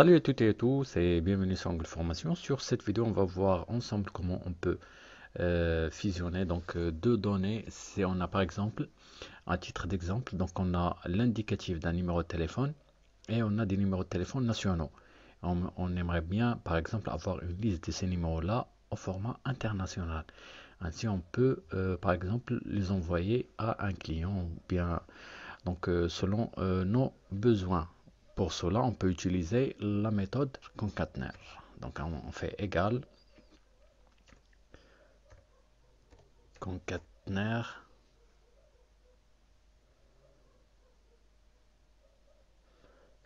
Salut à toutes et à tous et bienvenue sur Angle Formation. Sur cette vidéo, on va voir ensemble comment on peut euh, fusionner donc euh, deux données. Si on a par exemple, à titre d'exemple, donc on a l'indicatif d'un numéro de téléphone et on a des numéros de téléphone nationaux. On, aimerait bien, par exemple, avoir une liste de ces numéros-là au format international. Ainsi, on peut, euh, par exemple, les envoyer à un client ou bien donc selon nos besoins. Pour cela, on peut utiliser la méthode concatener. Donc on fait égal concatener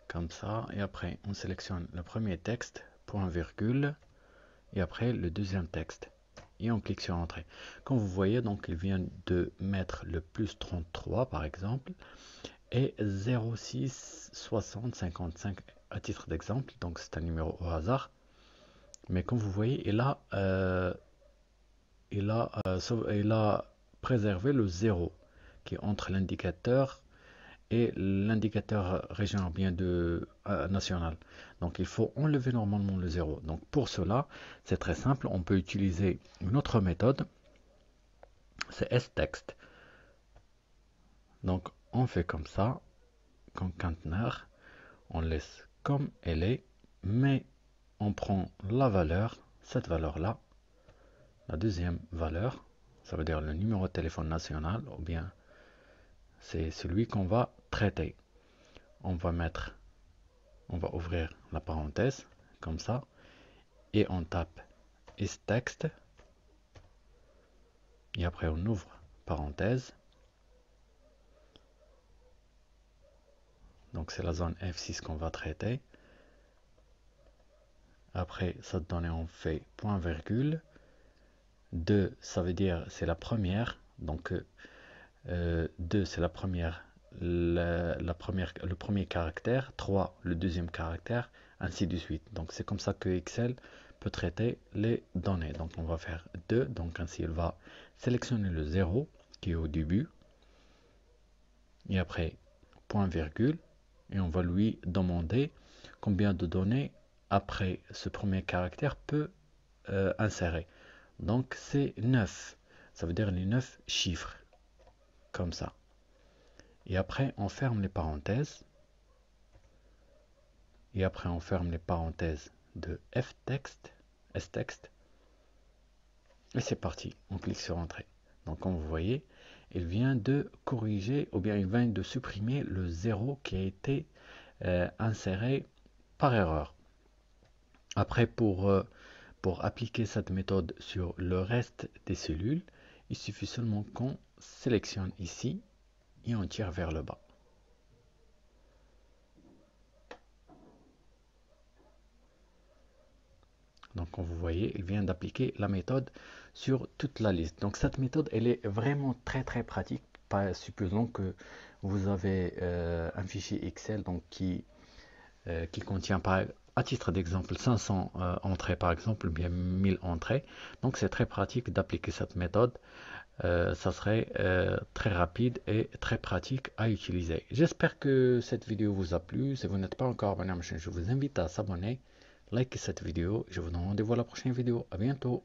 comme ça et après on sélectionne le premier texte point virgule et après le deuxième texte et on clique sur entrée comme vous voyez donc il vient de mettre le plus 33 par exemple et 06 60 55 à titre d'exemple. Donc c'est un numéro au hasard. Mais comme vous voyez, il a, euh, il a, euh, il a préservé le zéro qui est entre l'indicateur et l'indicateur régional bien de euh, national. Donc il faut enlever normalement le zéro Donc pour cela, c'est très simple, on peut utiliser une autre méthode, c'est s-text. Donc on fait comme ça, comme conteneur, on laisse comme elle est, mais on prend la valeur, cette valeur-là, la deuxième valeur, ça veut dire le numéro de téléphone national, ou bien c'est celui qu'on va traiter. On va mettre, on va ouvrir la parenthèse, comme ça, et on tape is et après on ouvre parenthèse, Donc c'est la zone F6 qu'on va traiter. Après cette donnée, on fait point virgule. 2, ça veut dire c'est la première. Donc 2, euh, euh, c'est la première, la, première, le premier caractère. 3, le deuxième caractère, ainsi de suite. Donc c'est comme ça que Excel peut traiter les données. Donc on va faire 2. Donc ainsi, il va sélectionner le 0 qui est au début. Et après, point virgule et on va lui demander combien de données après ce premier caractère peut euh, insérer. Donc c'est 9. Ça veut dire les 9 chiffres. Comme ça. Et après on ferme les parenthèses. Et après on ferme les parenthèses de f texte s texte Et c'est parti. On clique sur entrée. Donc comme vous voyez, il vient de corriger ou bien il vient de supprimer le zéro qui a été euh, inséré par erreur. Après, pour, euh, pour appliquer cette méthode sur le reste des cellules, il suffit seulement qu'on sélectionne ici et on tire vers le bas. Donc, comme vous voyez, il vient d'appliquer la méthode sur toute la liste. Donc, cette méthode, elle est vraiment très, très pratique. supposons que vous avez euh, un fichier Excel donc, qui, euh, qui contient, par, à titre d'exemple, 500 euh, entrées, par exemple, ou bien 1000 entrées. Donc, c'est très pratique d'appliquer cette méthode. ça serait très rapide et très pratique à utiliser. J'espère que cette vidéo vous a plu. Si vous n'êtes pas encore abonné à ma chaîne, je vous invite à s'abonner likez cette vidéo. Je vous donne rendez-vous à la prochaine vidéo. À bientôt.